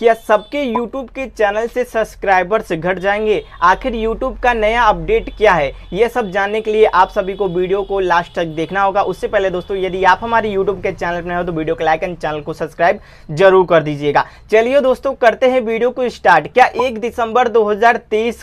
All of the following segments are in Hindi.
क्या सबके यूट्यूब के चैनल से सब्सक्राइबर्स घट जाएंगे आखिर यूट्यूब का नया अपडेट क्या है यह सब जानने के लिए आप सभी को वीडियो को लास्ट तक देखना होगा उससे पहले दोस्तों यदि आप हमारे यूट्यूब के चैनल पर हो तो वीडियो को लाइक एंड चैनल को सब्सक्राइब जरूर कर दीजिएगा चलिए दोस्तों करते हैं वीडियो को स्टार्ट क्या एक दिसंबर दो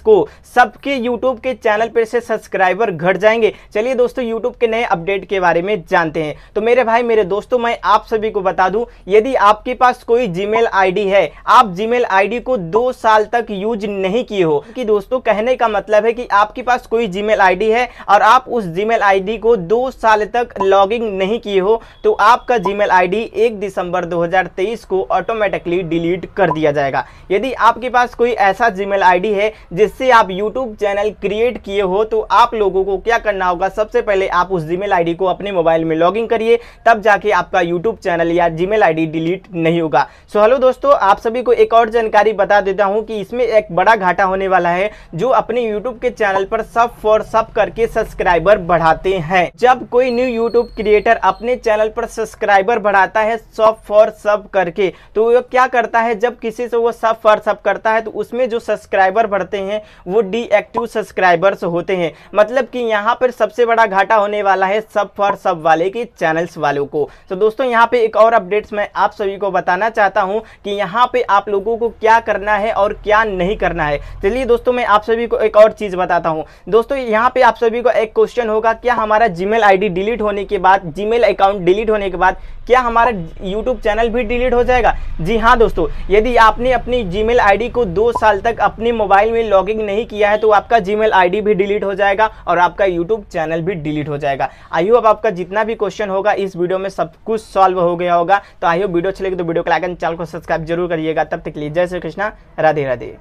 को सबके यूट्यूब के चैनल पर से सब्सक्राइबर घट जाएंगे चलिए दोस्तों यूट्यूब के नए अपडेट के बारे में जानते हैं तो मेरे भाई मेरे दोस्तों मैं आप सभी को बता दूं यदि आपके पास कोई जीमेल आईडी है आप जीमेल आईडी को दो साल तक यूज नहीं किए हो कि दोस्तों कहने का मतलब है कि आपके पास कोई जीमेल आईडी है और आप उस जीमेल आईडी को दो साल तक लॉगिंग नहीं किए हो तो आपका जीमेल आईडी 1 दिसंबर 2023 को ऑटोमेटिकली डिलीट कर दिया जाएगा यदि आपके पास कोई ऐसा जीमेल आईडी है जिससे आप यूट्यूब चैनल क्रिएट किए हो तो आप लोगों को क्या करना होगा सबसे पहले आप उस जीमेल आईडी को अपने मोबाइल में लॉगिन करिए तब जाके आपका यूट्यूब चैनल या जीमेल आईडी डिलीट नहीं होगा सो हेलो दोस्तों आप सभी सभी को एक और जानकारी बता देता हूँ कि इसमें एक बड़ा घाटा होने वाला है जो अपने यूट्यूब के चैनल पर सब फॉर सब करके सब्सक्राइबर बढ़ाते हैं जब कोई न्यू YouTube क्रिएटर अपने चैनल पर सब्सक्राइबर बढ़ाता है सब फॉर सब करके तो वो क्या करता है जब किसी से वो सब फॉर सब करता है तो उसमें जो सब्सक्राइबर बढ़ते हैं वो डीएक्टिव सब्सक्राइबर्स होते हैं मतलब कि यहाँ पर सबसे बड़ा घाटा होने वाला है सब फॉर सब वाले के चैनल्स वालों को तो दोस्तों यहाँ पे एक और अपडेट्स मैं आप सभी को बताना चाहता हूँ कि यहाँ पे आप लोगों को क्या करना है और क्या नहीं करना है चलिए दोस्तों मैं आप सभी को एक और चीज़ बताता हूँ दोस्तों यहाँ पे आप सभी को एक क्वेश्चन होगा क्या हमारा जीमेल आईडी डिलीट होने के बाद जीमेल अकाउंट डिलीट होने के बाद क्या हमारा यूट्यूब चैनल भी डिलीट हो जाएगा जी हाँ दोस्तों यदि आपने अपनी जीमेल आईडी को दो साल तक अपने मोबाइल में लॉगिन नहीं किया है तो आपका जीमेल आईडी भी डिलीट हो जाएगा और आपका यूट्यूब चैनल भी डिलीट हो जाएगा आइयो अब आपका जितना भी क्वेश्चन होगा इस वीडियो में सब कुछ सॉल्व हो गया होगा तो आइयो वीडियो अच्छी लगे तो वीडियो को लाइक चैनल को सब्सक्राइब जरूर करिएगा रहिएगा तब तक के लिए जय श्री कृष्णा राधे राधे